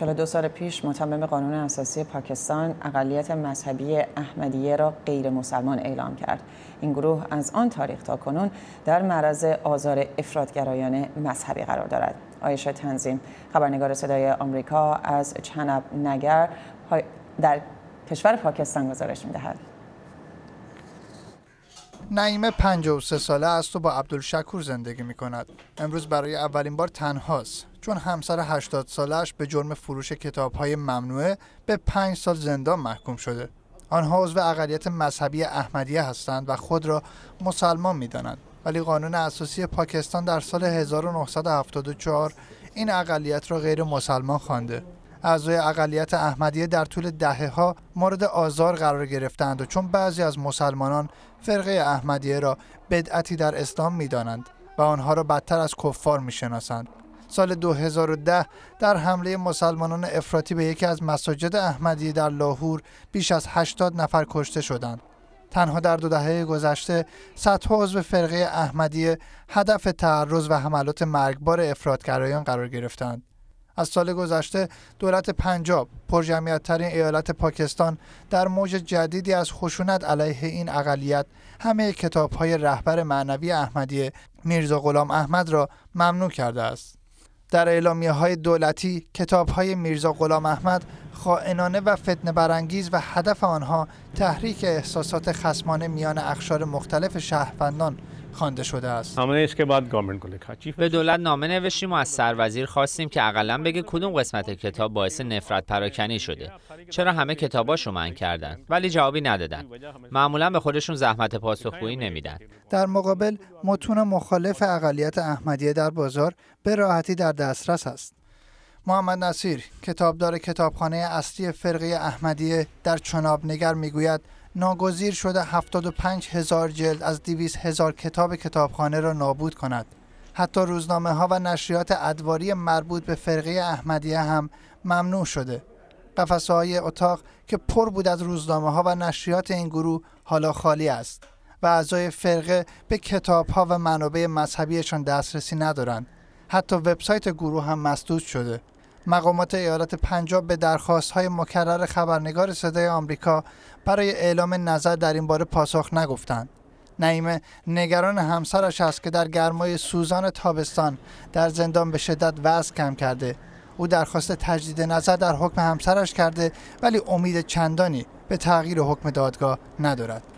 دو سال پیش متمم قانون اساسی پاکستان اقلیت مذهبی احمدیه را غیر مسلمان اعلام کرد. این گروه از آن تاریخ تا کنون در معرض آزار افرادگرایانه مذهبی قرار دارد. آیش تنظیم خبرنگار صدای آمریکا از چنب نگر در کشور پاکستان گزارش می‌دهد. نعیمه 53 ساله است و با عبدالشکور زندگی می کند. امروز برای اولین بار تنهاست چون همسر 80 سالش به جرم فروش کتاب های ممنوعه به 5 سال زندان محکوم شده. آنها عضو اقلیت مذهبی احمدیه هستند و خود را مسلمان می دانند. ولی قانون اساسی پاکستان در سال 1974 این اقلیت را غیر مسلمان خوانده. اعضای اقلیت احمدیه در طول دهه ها مورد آزار قرار گرفتند و چون بعضی از مسلمانان فرقه احمدیه را بدعتی در اسلام می دانند و آنها را بدتر از کفار می شناسند. سال 2010 در حمله مسلمانان افراطی به یکی از مساجد احمدیه در لاهور بیش از 80 نفر کشته شدند. تنها در دو دهه گذشته صدها عضو فرقه احمدیه هدف تعرض و حملات مرگبار افرادگرایان قرار گرفتند. از سال گذشته دولت پنجاب ترین ایالت پاکستان در موج جدیدی از خشونت علیه این اقلیت همه های رهبر معنوی احمدی میرزا غلام احمد را ممنوع کرده است در اعلامیه های دولتی کتاب های میرزا غلام احمد خائنانه و فتن برانگیز و هدف آنها تحریک احساسات خسمانه میان اخشار مختلف شهروندان خوانده شده است به دولت نامه نوشتیم و از سروزیر خواستیم که اقلا بگه کدوم قسمت کتاب باعث نفرت پراکنی شده چرا همه کتاباشو من کردن ولی جوابی ندادن معمولا به خودشون زحمت پاسخگویی نمیدن در مقابل متون مخالف اقلیت احمدیه در بازار به راحتی در دسترس است محمد نصیر کتابدار کتابخانه اصلی فرقه احمدیه در چناب نگر میگوید ناگزیر شده 75 هزار جلد از 200 هزار کتاب کتابخانه را نابود کند حتی روزنامه ها و نشریات ادواری مربوط به فرقه احمدیه هم ممنوع شده قفسه های اتاق که پر بود از روزنامه ها و نشریات این گروه حالا خالی است و اعضای فرقه به کتاب ها و منابع مذهبیشان دسترسی ندارند حتی وبسایت گروه هم مسدود شده مقامات ایالت پنجاب به درخواست های مکرر خبرنگار صدای آمریکا برای اعلام نظر در این باره پاسخ نگفتند. نعیمه نگران همسرش است که در گرمای سوزان تابستان در زندان به شدت وزن کم کرده. او درخواست تجدید نظر در حکم همسرش کرده ولی امید چندانی به تغییر حکم دادگاه ندارد.